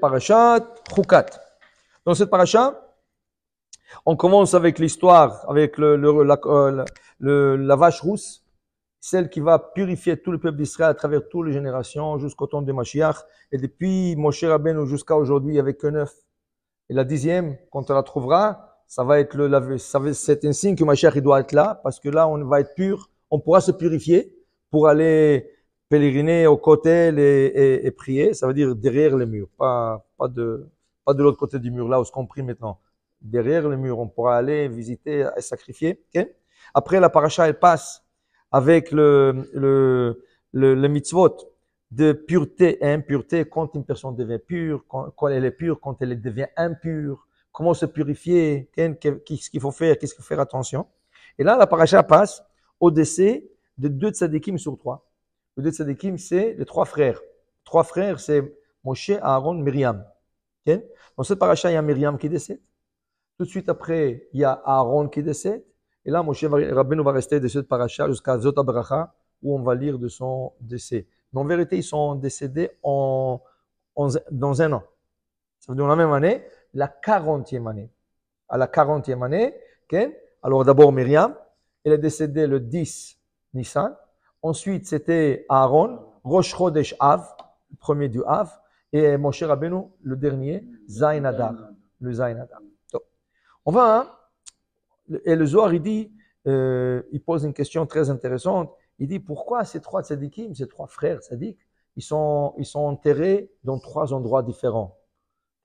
Parashat Chukat. Dans cette paracha, on commence avec l'histoire, avec euh, le, la, vache rousse, celle qui va purifier tout le peuple d'Israël à travers toutes les générations jusqu'au temps de Mashiach. Et depuis Moshe Rabbeinu jusqu'à aujourd'hui, avec que neuf. Et la dixième, quand on la trouvera, ça va être le, c'est un signe que Mashiach il doit être là, parce que là, on va être pur, on pourra se purifier pour aller pèleriner aux côtés et, et, prier, ça veut dire derrière les murs, pas, pas de, pas de l'autre côté du mur, là où se compris maintenant. Derrière le murs, on pourra aller visiter et sacrifier. Après, la paracha, elle passe avec le, le, le, mitzvot de pureté et impureté, quand une personne devient pure, quand, elle est pure, quand elle devient impure, comment se purifier, qu'est-ce qu'il faut faire, qu'est-ce qu'il faut faire attention. Et là, la paracha passe au décès de deux tzadikim sur trois on de tzadikim, c'est les trois frères. trois frères, c'est Moshe, Aaron, Myriam. Dans ce paracha, il y a Myriam qui décède. Tout de suite après, il y a Aaron qui décède. Et là, Moshe Rabbeinu va rester de ce paracha jusqu'à Zot où on va lire de son décès. Mais en vérité, ils sont décédés en, dans un an. Ça veut dire dans la même année, la 40e année. À la 40e année, alors d'abord Myriam, elle est décédée le 10 Nissan. Ensuite, c'était Aaron, Rosh Chodesh Av, le premier du Av, et cher Rabbeinu, le dernier, zainadar, le Zain Donc, on va, hein, et le Zohar, il dit, euh, il pose une question très intéressante. Il dit pourquoi ces trois tzadikim, ces trois frères tzadik, ils sont, ils sont enterrés dans trois endroits différents.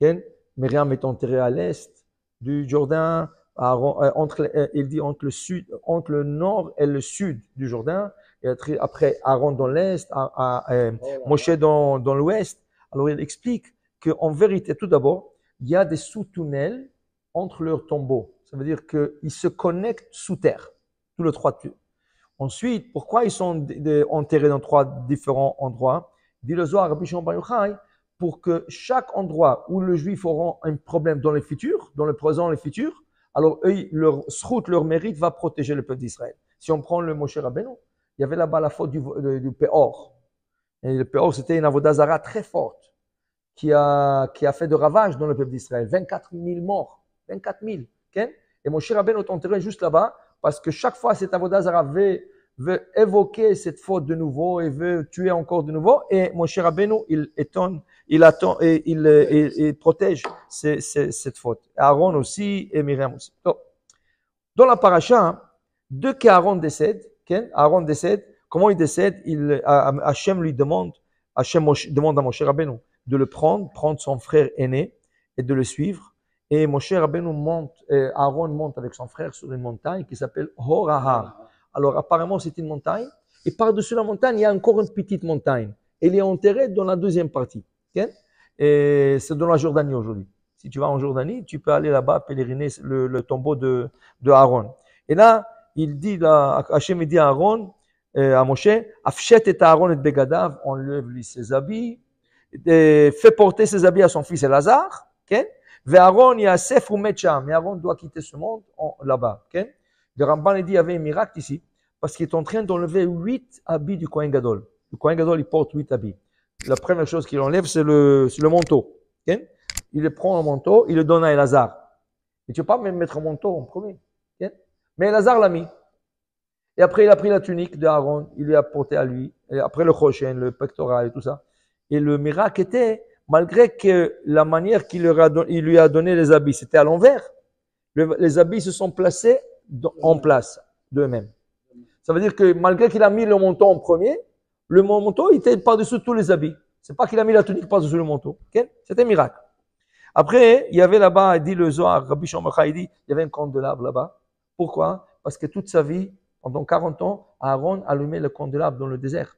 Okay? est enterrée à l'est du Jourdain, euh, entre, euh, il dit entre le, sud, entre le nord et le sud du Jourdain, après Aaron dans l'Est, euh, oh à, Moshe dans, l'Ouest. Alors il explique qu'en vérité, tout d'abord, il y a des sous-tunnels entre leurs tombeaux. Ça veut dire qu'ils se connectent sous terre, tous les trois Ensuite, pourquoi ils sont enterrés dans trois différents endroits Dit le Zohar, Rabbi Shimon pour que chaque endroit où le juif auront un problème dans le futur, dans le présent, le futur, alors eux, leur route, leur mérite va protéger le peuple d'Israël. Si on prend le Moshe Rabbeinu, il y avait là-bas la faute du, du, Péor. Et le Péor, c'était une Avodazara très forte qui a, qui a fait de ravages dans le peuple d'Israël. 24 000 morts. 24 000. Et mon cher est enterré juste là-bas parce que chaque fois, cette Avodazara veut, veut évoquer cette faute de nouveau et veut tuer encore de nouveau. Et mon cher il étonne, il attend et il, protège cette faute. Aaron aussi et Myriam aussi. Donc, dans la paracha, hein, dès qu'Aaron décède, Aaron décède. Comment il décède il, Hachem lui demande, Hachem demande à Moshe Rabbeinu de le prendre, prendre son frère aîné et de le suivre. Et Moshe Rabbeinu monte, Aaron monte avec son frère sur une montagne qui s'appelle Horahar. Alors apparemment c'est une montagne. Et par-dessus la montagne, il y a encore une petite montagne. Elle est enterrée dans la deuxième partie. Et c'est dans la Jordanie aujourd'hui. Si tu vas en Jordanie, tu peux aller là-bas pèleriner le, tombeau de, de Aaron. Et là, il dit, Hachem dit à Aaron, à Moshe, Afshet et Aaron et Begadav, enlève-lui ses habits, fait porter ses habits à son fils Elazar, et Aaron a et Aaron doit quitter ce monde là-bas. Le Ramban dit, il y avait un miracle ici, parce qu'il est en train d'enlever huit habits du Kohen Gadol. Le coin Gadol, il porte huit habits. La première chose qu'il enlève, c'est le, le, manteau. Il prend le manteau, il le donne à Elazar. Mais tu ne peux pas même mettre un manteau en premier. Mais Lazare l'a mis. Et après, il a pris la tunique de Aaron, il lui a porté à lui, et après le crochet, le pectoral et tout ça. Et le miracle était, malgré que la manière qu'il lui a donné les habits, c'était à l'envers, les habits se sont placés en place d'eux-mêmes. Ça veut dire que malgré qu'il a mis le manteau en premier, le manteau était par-dessus tous les habits. C'est pas qu'il a mis la tunique par-dessus le manteau. Okay? C'était miracle. Après, il y avait là-bas, dit le Zohar, Rabbi il il y avait un de lave là-bas pourquoi Parce que toute sa vie, pendant 40 ans, Aaron allumait le candélabre dans le désert.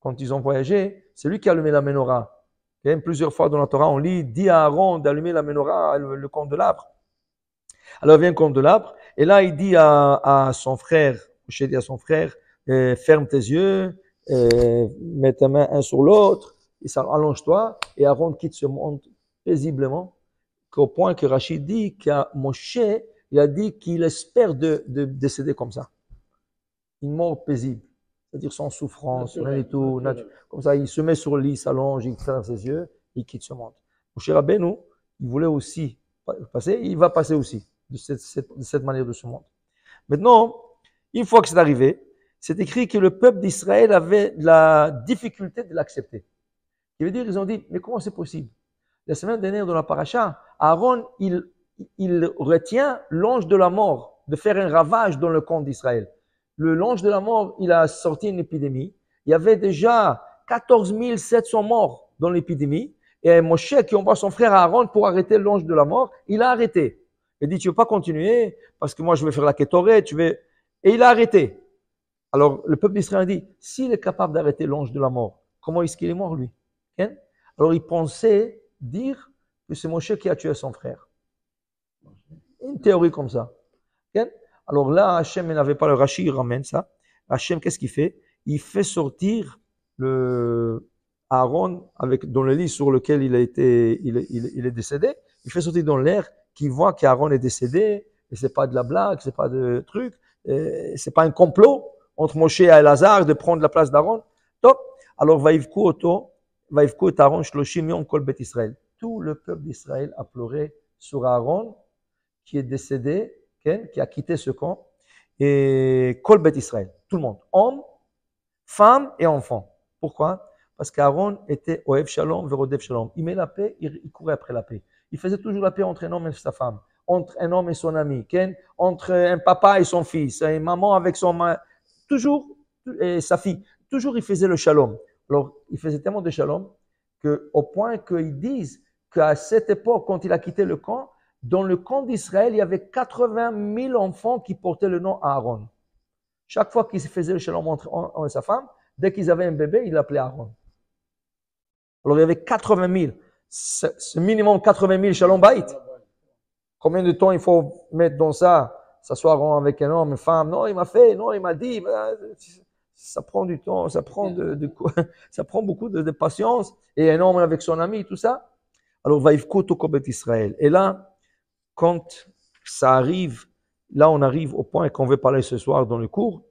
Quand ils ont voyagé, c'est lui qui allumait la menorah. Et plusieurs fois dans la Torah, on lit, dit à Aaron d'allumer la menorah, le, de l'arbre Alors vient le candélabre, et là il dit à, son frère, je dit à son frère, eh, ferme tes yeux, eh, mets ta main un sur l'autre, et ça allonge-toi, et Aaron quitte ce monde paisiblement, qu'au point que Rachid dit qu'à Moshe, il a dit qu'il espère de, décéder comme ça. Une mort paisible, c'est-à-dire sans souffrance, rien du tout. Comme ça, il se met sur le lit, s'allonge, il ferme ses yeux, il quitte ce monde. cher nous, il voulait aussi passer, il va passer aussi de cette, manière de ce monde. Maintenant, une fois que c'est arrivé, c'est écrit que le peuple d'Israël avait la difficulté de l'accepter. Il veut dire, ils ont dit, mais comment c'est possible La semaine dernière dans la paracha, Aaron, il il retient l'ange de la mort de faire un ravage dans le camp d'Israël. Le l'ange de la mort, il a sorti une épidémie. Il y avait déjà 14 700 morts dans l'épidémie. Et Moshe, qui envoie son frère Aaron pour arrêter l'ange de la mort, il a arrêté. Il dit, tu veux pas continuer parce que moi je vais faire la kétorée, tu veux... Et il a arrêté. Alors le peuple d'Israël dit, s'il est capable d'arrêter l'ange de la mort, comment est-ce qu'il est mort lui Alors il pensait dire que c'est Moshe qui a tué son frère. Une théorie comme ça. Alors là, Hachem n'avait pas le rachis il ramène ça. Hachem, qu'est-ce qu'il fait Il fait sortir le Aaron avec, dans le lit sur lequel il, a été, il, est décédé. Il fait sortir dans l'air qu'il voit qu'Aaron est décédé. Et c'est pas de la blague, c'est pas de truc, c'est pas un complot entre Moshe et Lazare de prendre la place d'Aaron. Top. Alors, auto, Oto, et Aaron, Shloshim Israël. Tout le peuple d'Israël a pleuré sur Aaron qui est décédé, Ken, qui a quitté ce camp, et colbet Israël, tout le monde, hommes, femmes et enfants. Pourquoi Parce qu'Aaron était Oev Shalom, Verodev Shalom. Il met la paix, il, courait après la paix. Il faisait toujours la paix entre un homme et sa femme, entre un homme et son ami, Ken, entre un papa et son fils, une maman avec son mari, toujours et sa fille. Toujours il faisait le shalom. Alors il faisait tellement de shalom que au point qu'ils disent qu'à cette époque, quand il a quitté le camp, dans le camp d'Israël, il y avait 80 000 enfants qui portaient le nom Aaron. Chaque fois qu'il faisait le shalom entre en, sa femme, dès qu'ils avaient un bébé, il l'appelait Aaron. Alors il y avait 80 000. C'est minimum 80 000 shalom baït. Combien de temps il faut mettre dans ça S'asseoir avec un homme, une femme. Non, il m'a fait, non, il m'a dit. Euh, ça prend du temps, ça prend, de, de ça prend beaucoup de, patience. Et un homme avec son ami, tout ça. Alors, va Israël. Et là, quand ça arrive, là on arrive au point qu'on veut parler ce soir dans le cours,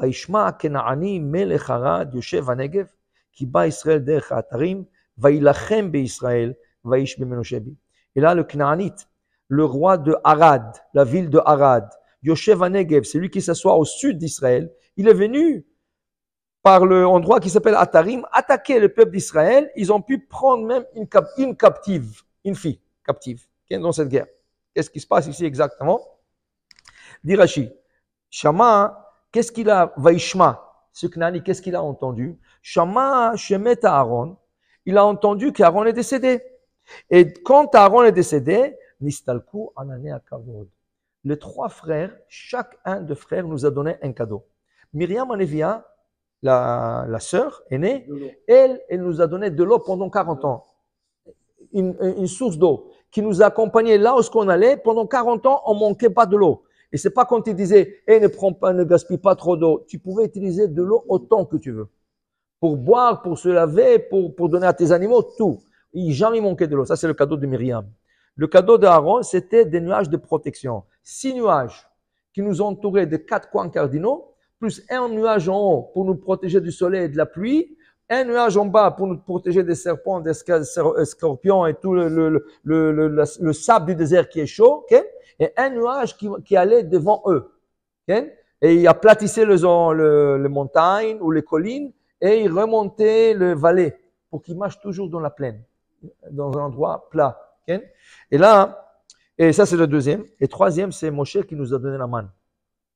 et là le ערד le roi de Arad, la ville de Harad, Yoshev Anegev, c'est lui qui s'assoit au sud d'Israël, il est venu par le endroit qui s'appelle Atarim, attaquer le peuple d'Israël, ils ont pu prendre même une, une captive, une fille captive, qui est dans cette guerre. Qu'est-ce qui se passe ici exactement Dirachi, Shama, qu'est-ce qu'il a, Vaishma, ce Knani, qu'est-ce qu'il a entendu Shama, Shemet Aaron, il a entendu qu'Aaron est décédé. Et quand Aaron est décédé, Nistalku, Anané Akavod. Les trois frères, chacun de frères nous a donné un cadeau. Myriam Anevia, la, la sœur aînée, elle, elle nous a donné de l'eau pendant 40 ans. une source d'eau qui nous accompagnait là où on allait. Pendant 40 ans, on manquait pas de l'eau. Et c'est pas quand il disait, et eh, ne prends pas, ne gaspille pas trop d'eau. Tu pouvais utiliser de l'eau autant que tu veux. Pour boire, pour se laver, pour, donner à tes animaux, tout. Il jamais manquait de l'eau. Ça, c'est le cadeau de Myriam. Le cadeau d'Aaron, c'était des nuages de protection. Six nuages qui nous entouraient de quatre coins cardinaux, plus un nuage en haut pour nous protéger du soleil et de la pluie, un eh, nuage en bas pour nous protéger des serpents, des scorpions et tout le, le, le, le sable du désert qui est chaud, et un nuage qui, qui allait devant eux. Et il aplatissait les, les montagnes ou les collines, et il remontait le vallée pour qu'ils marche toujours dans la plaine, dans un endroit plat. Et là, et ça c'est le deuxième. Et troisième, c'est Moshe qui nous a donné la manne.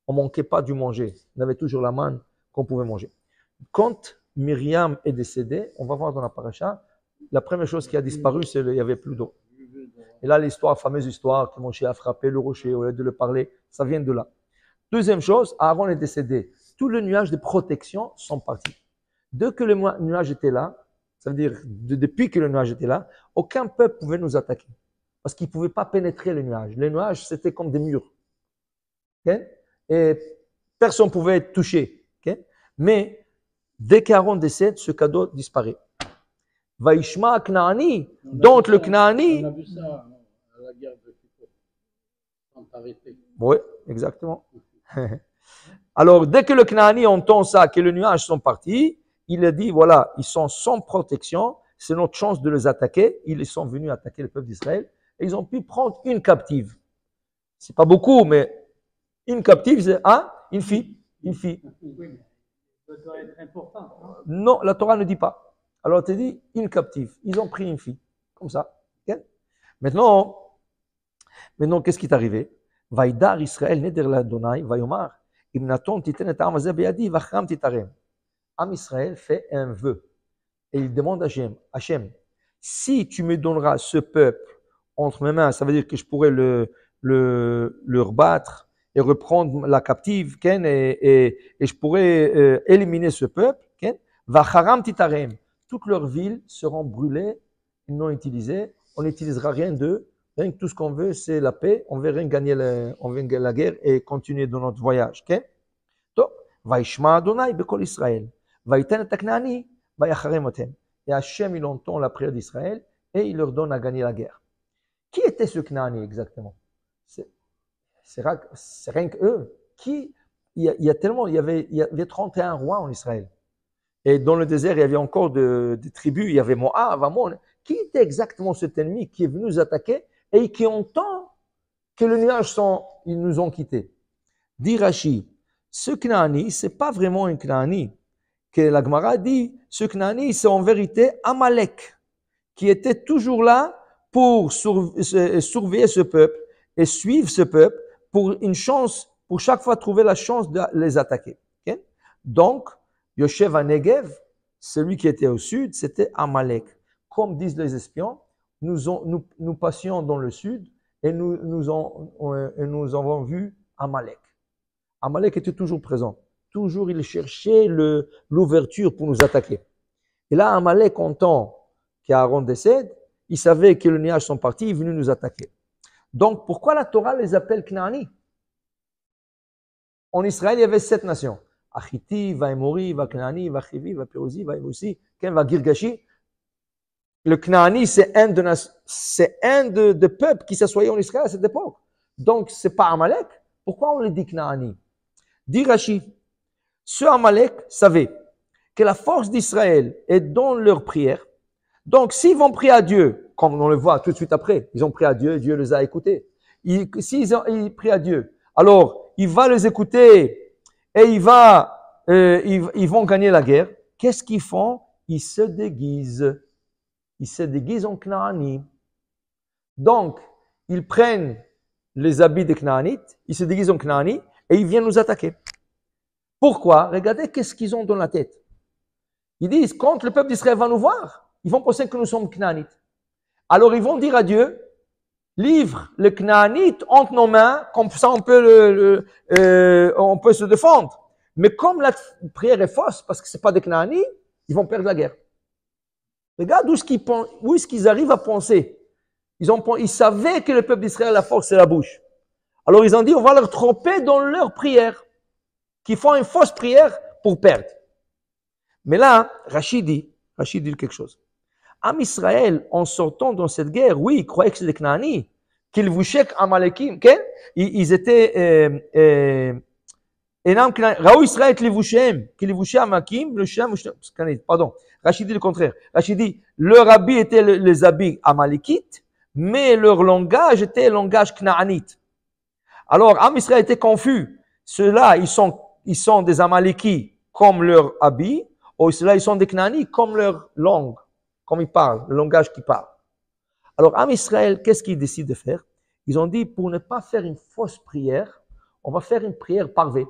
On manquait pas du manger. On avait toujours la manne qu'on pouvait manger. Quand Myriam est décédée, on va voir dans la paracha, la première chose qui a disparu, c'est qu'il n'y avait plus d'eau. Et là, l'histoire, fameuse histoire, que chien a frappé le rocher au lieu de le parler, ça vient de là. Deuxième chose, avant est décédé. Tout le nuage de protection sont partis. Dès que le nuage était là, ça veut dire depuis que le nuage était là, aucun peuple pouvait nous attaquer. Parce qu'il ne pouvaient pas pénétrer le nuage. Les nuages, c'était comme des murs. Et personne ne pouvait être touché. Mais Dès qu'Aaron décède, ce cadeau disparaît. Vaishma Knaani, dont le Knaani. On a vu ça hein, à la guerre de Oui, exactement. Alors, dès que le Knaani entend ça, que les nuages sont partis, il a dit voilà, ils sont sans protection, c'est notre chance de les attaquer. Ils sont venus attaquer le peuple d'Israël et ils ont pu prendre une captive. C'est pas beaucoup, mais une captive, c'est hein, une fille. Une fille important. Hein. Non, la Torah ne dit pas. Alors, tu dit, ils captifs. Ils ont pris une fille. Comme ça. Maintenant, maintenant qu'est-ce qui est arrivé Israël neder la Am Israël fait un vœu. Et il demande à Hachem, si tu me donneras ce peuple entre mes mains, ça veut dire que je pourrais le, le, le rebattre, et reprendre la captive, et, et, et je pourrais euh, éliminer ce peuple, titarem. Toutes leurs villes seront brûlées, non utilisé On n'utilisera rien d'eux. Rien que tout ce qu'on veut, c'est la paix. On veut rien gagner la, on veut la guerre et continuer dans notre voyage. Donc, Adonai bekol Israël. et va Hachem, il entend la prière d'Israël et il leur donne à gagner la guerre. Qui était ce Knani exactement c'est rien qu'eux. Qui il y, a, tellement, il y, avait, y avait 31 rois en Israël. Et dans le désert, il y avait encore des tribus, il y avait Moab, Amon. Qui était exactement cet ennemi qui est venu nous attaquer et qui entend que le nuage, sont, ils nous ont quittés Dit Rashi, ce Knaani, c'est pas vraiment un Knaani. Que la Gemara dit, ce Knaani, c'est en vérité Amalek, qui était toujours là pour surveiller ce peuple et suivre ce peuple pour une chance, pour chaque fois trouver la chance de les attaquer. Donc, Yoshev à Negev, celui qui était au sud, c'était Amalek. Comme disent les espions, nous, nous, passions dans le sud et nous, nous, euh, nous avons vu Amalek. Amalek était toujours présent. Toujours, il cherchait l'ouverture pour nous attaquer. Et là, Amalek entend qu'Aaron décède. Il savait que les nuages sont partis, il est venu nous attaquer. Donc, pourquoi la Torah les appelle Knaani En Israël, il y avait sept nations. Achiti, Vaemori, Vaknaani, Vachivi, Vapirosi, Vaemoussi, Ken, Vagirgashi. Le Knaani, c'est un de, c'est un de, de peuples qui s'assoyait en Israël à cette époque. Donc, c'est pas Amalek. Pourquoi on le dit Knaani Dit Rashi, ce Amalek savaient que la force d'Israël est dans leur prière. Donc, s'ils vont prier à Dieu comme on le voit tout de suite après, ils ont prié à Dieu, Dieu les a écoutés. S'ils ont prié à Dieu, alors il va les écouter et il va, euh, ils, vont gagner la guerre. Qu'est-ce qu'ils font Ils se déguisent. Ils se déguisent en Knaani. Donc, ils prennent les habits des Knaanites, ils se déguisent en Knaani et ils viennent nous attaquer. Pourquoi Regardez qu'est-ce qu'ils ont dans la tête. Ils disent, quand le peuple d'Israël va nous voir, ils vont penser que nous sommes Knaanites. Alors ils vont dire à Dieu, livre le Knaanite entre nos mains, comme ça on peut, le, euh, on peut se défendre. Mais comme la prière est fausse, parce que c'est pas des Knaanites, ils vont perdre la guerre. Regarde où est-ce qu'ils, où est-ce qu'ils arrivent à penser. Ils, ont, ils savaient que le peuple d'Israël, la force, et la bouche. Alors ils ont dit, on va leur tromper dans leur prière, qu'ils font une fausse prière pour perdre. Mais là, Rachid dit, Rachid dit quelque chose. Am Israël, en sortant dans cette guerre, oui, ils que c'est les Knaani, qu'ils vous chèquent Amalekim, ils, étaient... Euh, euh, ראו ישראל את לבושיהם, כלבושי המכים, le Pardon, Rachid dit le contraire. Rachid dit, leur habit était les habits amalekites, mais leur langage était le langage knanite. Alors, Am Israël était confus. Ceux-là, ils sont, ils sont des amalekites comme leur habit, ou ceux-là, ils sont des knaanites comme leur langue comme ils parlent, le langage qu'ils parle. Alors, à Israël, qu'est-ce qu'ils décident de faire Ils ont dit, pour ne pas faire une fausse prière, on va faire une prière parvée.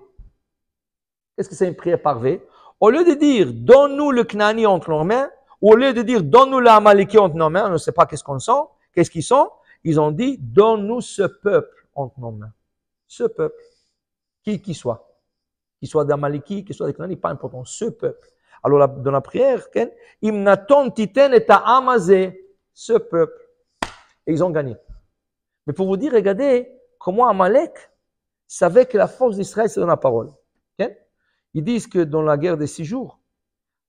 Qu'est-ce que c'est une prière parvée Au lieu de dire, donne-nous le Knani entre nos mains, ou au lieu de dire, donne-nous l'Amaliki entre nos mains, on ne sait pas qu'est-ce qu'on sent, qu'est-ce qu'ils sont, ils ont dit, donne-nous ce peuple entre nos mains. Ce peuple, qui qu'il soit. Qu'il soit d'Amaliki, qu'il soit de Knani, pas important, ce peuple. Alors, dans la prière, Imnaton naton titen et amazé, ce peuple. Et ils ont gagné. Mais pour vous dire, regardez comment Amalek savait que la force d'Israël, c'est dans la parole. Ils disent que dans la guerre des six jours,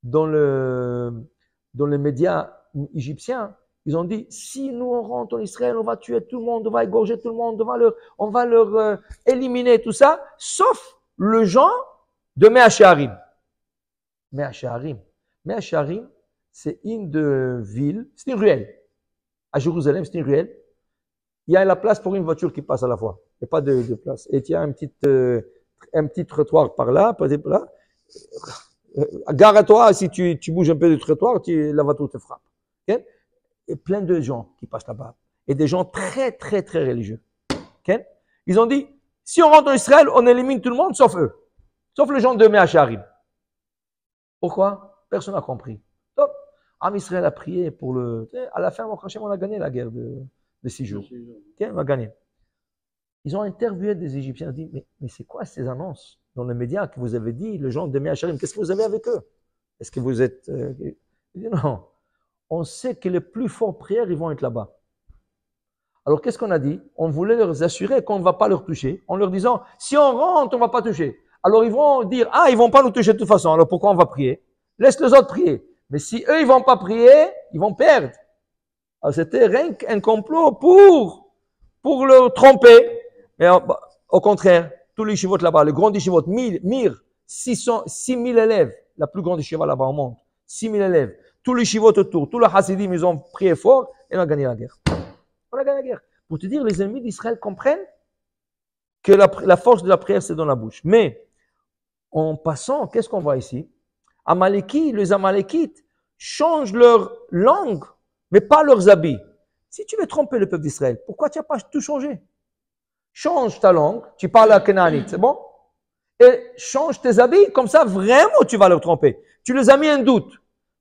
dans, le, dans les médias égyptiens, ils ont dit, si nous on en Israël, on va tuer tout le monde, on va égorger tout le monde, on va leur, on va leur euh, éliminer tout ça, sauf le genre de Méacharim. Mea Shaharim. Mea c'est une ville, c'est une ruelle. À Jérusalem, c'est une ruelle. Il y a la place pour une voiture qui passe à la fois. Il n'y a pas de, place. Et il y a un petit, euh, un petit trottoir par là, par là. Euh, gare à toi, si tu, bouges un peu du trottoir, tu, la voiture te frappe. y Et plein de gens qui passent là-bas. Et des gens très, très, très religieux. Ils ont dit, si on rentre en Israël, on élimine tout le monde, sauf eux. Sauf les gens de Sharim. Pourquoi Personne n'a compris. Top Am a prié pour le. À la fin, on a gagné la guerre de, six jours. Tiens, on a gagné. Ils ont interviewé des Égyptiens. Ils ont dit Mais, mais c'est quoi ces annonces dans les médias que vous avez dit, le gens de Méacharim Qu'est-ce que vous avez avec eux Est-ce que vous êtes. Euh, non. On sait que les plus forts prières, ils vont être là-bas. Alors qu'est-ce qu'on a dit On voulait leur assurer qu'on ne va pas leur toucher en leur disant Si on rentre, on ne va pas toucher alors ils vont dire, ah, ils vont pas nous toucher de toute façon, alors pourquoi on va prier Laisse les autres prier. Mais si eux, ils vont pas prier, ils vont perdre. Alors c'était rien qu'un complot pour, pour le tromper. Mais euh, bah, au contraire, tous les chivotes là-bas, le grand chivot, Mir, 600, 6000 élèves, la plus grande chivotes là-bas au monde, 6000 élèves. Tous les chivotes autour, tous les hasidim, ils ont prié fort et on a gagné la guerre. On a gagné la guerre. Pour te dire, les ennemis d'Israël comprennent que la, la force de la prière, c'est dans la bouche. Mais, en passant, qu'est-ce qu'on voit ici Amaleki, les Amalekites changent leur langue, mais pas leurs habits. Si tu veux tromper le peuple d'Israël, pourquoi tu n'as pas tout changé Change ta langue, tu parles à Canaanite, c'est bon Et change tes habits, comme ça vraiment tu vas leur tromper. Tu les as mis en doute.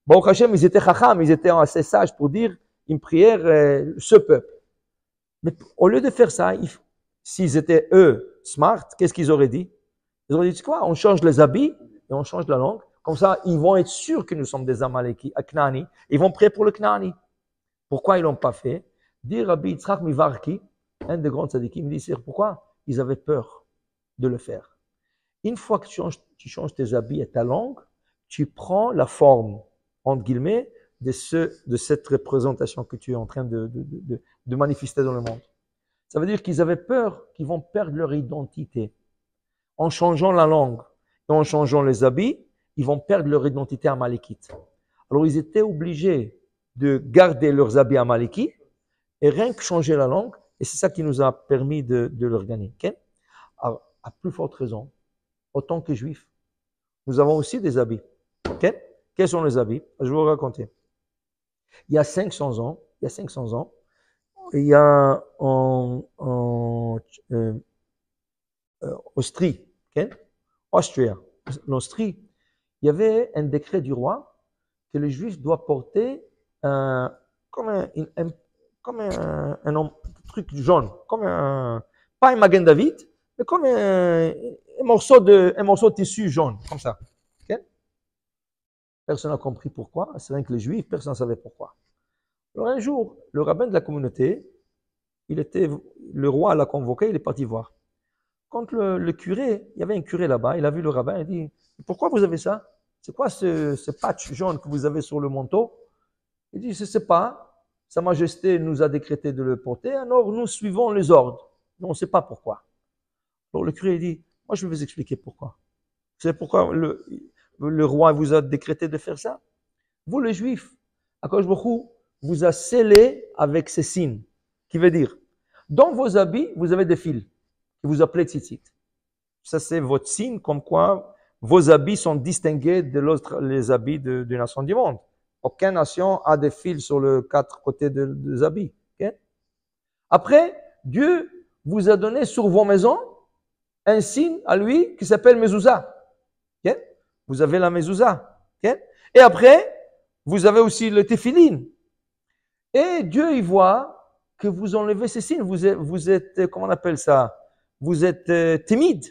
Bon, Hachem, ils étaient chacham, ils étaient assez sages pour dire une prière, euh, ce peuple. Mais au lieu de faire ça, s'ils étaient eux smart, qu'est-ce qu'ils auraient dit ils ont dit, quoi, on change les habits et on change la langue. Comme ça, ils vont être sûrs que nous sommes des Amalekis, à Knani. Ils vont prier pour le Knani. Pourquoi ils l'ont pas fait Dit Rabbi Yitzhak Mivarki, un des grands tzadikim, me dit, pourquoi Ils avaient peur de le faire. Une fois que tu changes, tes habits et ta langue, tu prends la forme, entre guillemets, de, ce, de cette représentation que tu es en train de, de manifester dans le monde. Ça veut dire qu'ils avaient peur qu'ils vont perdre leur identité en changeant la langue et en changeant les habits, ils vont perdre leur identité amalékite. Alors ils étaient obligés de garder leurs habits Maliki et rien que changer la langue, et c'est ça qui nous a permis de, de leur gagner. À, plus forte raison, autant que juifs, nous avons aussi des habits. Quels sont les habits Je vais vous raconter. Il y a 500 ans, il y a 500 ans, il y a en, en euh, euh, Austrie, Austria, en il y avait un décret du roi que les juifs doivent porter comme, un, comme un, truc jaune, comme un, pas un Magen David, mais comme un, morceau de, morceau tissu jaune, comme ça. Personne n'a compris pourquoi, c'est vrai que les juifs, personne ne savait pourquoi. Alors un jour, le rabbin de la communauté, il était, le roi l'a convoqué, il est parti voir quand le, curé, il y avait un curé là-bas, il a vu le rabbin, il dit Pourquoi vous avez ça C'est quoi ce, patch jaune que vous avez sur le manteau Il dit Je ne sais pas, Sa Majesté nous a décrété de le porter, alors nous suivons les ordres. Non, on sait pas pourquoi. Alors le curé dit Moi je vais vous expliquer pourquoi. C'est pourquoi le, le, roi vous a décrété de faire ça Vous les juifs, cause beaucoup vous a scellé avec ces signes, qui veut dire Dans vos habits, vous avez des fils vous appelez tzitzit. Ça, c'est votre signe comme quoi vos habits sont distingués de l'autre, les habits de, nation du monde. Aucune nation a des fils sur les quatre côtés des habits. Après, Dieu vous a donné sur vos maisons un signe à lui qui s'appelle mezouza. Vous avez la mezouza. Et après, vous avez aussi le Téphiline. Et Dieu, y voit que vous enlevez ces signes. Vous êtes, vous êtes comment on appelle ça vous êtes euh, timide.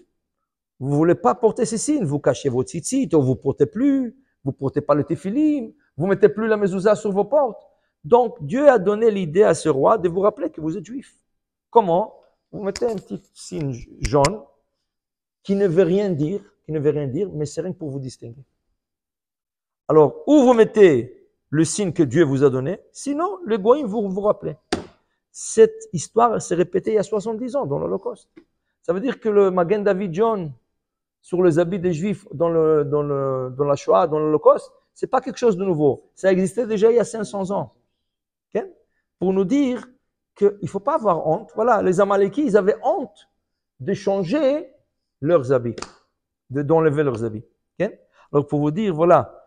Vous voulez pas porter ces signes. Vous cachez votre tzitzit, ou vous portez plus. Vous portez pas le téfilim. Vous mettez plus la mezouza sur vos portes. Donc, Dieu a donné l'idée à ce roi de vous rappeler que vous êtes juif. Comment? Vous mettez un petit signe jaune qui ne veut rien dire, qui ne veut rien dire, mais c'est rien pour vous distinguer. Alors, où vous mettez le signe que Dieu vous a donné, sinon, le goïm vous vous rappelez. Cette histoire s'est répétée il y a 70 ans dans l'Holocauste. Ça veut dire que le Magen David John sur les habits des Juifs dans, le, dans, le, dans la Shoah, dans l'Holocauste, c'est pas quelque chose de nouveau. Ça existait déjà il y a 500 ans. Pour nous dire qu'il ne faut pas avoir honte. Voilà, les Amalekis, ils avaient honte de changer leurs habits, d'enlever leurs habits. Alors pour vous dire, voilà,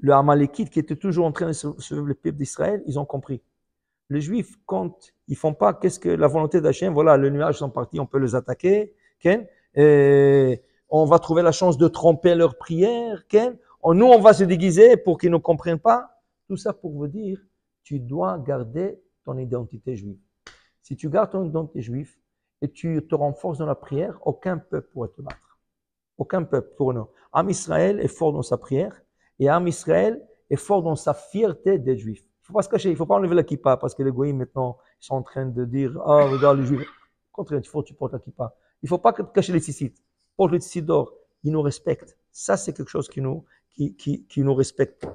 le Amalekite qui était toujours en train de sauver le peuple d'Israël, ils ont compris les Juifs, quand ils font pas, qu'est-ce que la volonté d'Hachem Voilà, les nuages sont partis, on peut les attaquer. on va trouver la chance de tromper leur prière. nous, on va se déguiser pour qu'ils ne comprennent pas. Tout ça pour vous dire, tu dois garder ton identité juive. Si tu gardes ton identité juive et tu te renforces dans la prière, aucun peuple pourra te battre. Aucun peuple pour nous. Am Israël est fort dans sa prière et Am Israël est fort dans sa fierté des Juifs. Il ne faut pas se cacher, il ne faut pas enlever la kippa parce que les goyim maintenant sont en train de dire Ah, regarde les juifs. Au il faut que tu portes la kippa. Il ne faut pas cacher les tzitzit. Porte les tzitzit d'or. Ils nous respectent. Ça, c'est quelque chose qui nous, qui, qui, qui nous respecte.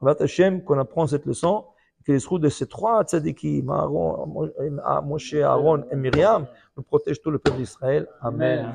On va qu'on apprend cette leçon, que les trous de ces trois tzadikim, Aaron, ah, Moshe, Aaron et Myriam, nous protègent tout le peuple d'Israël. Amen.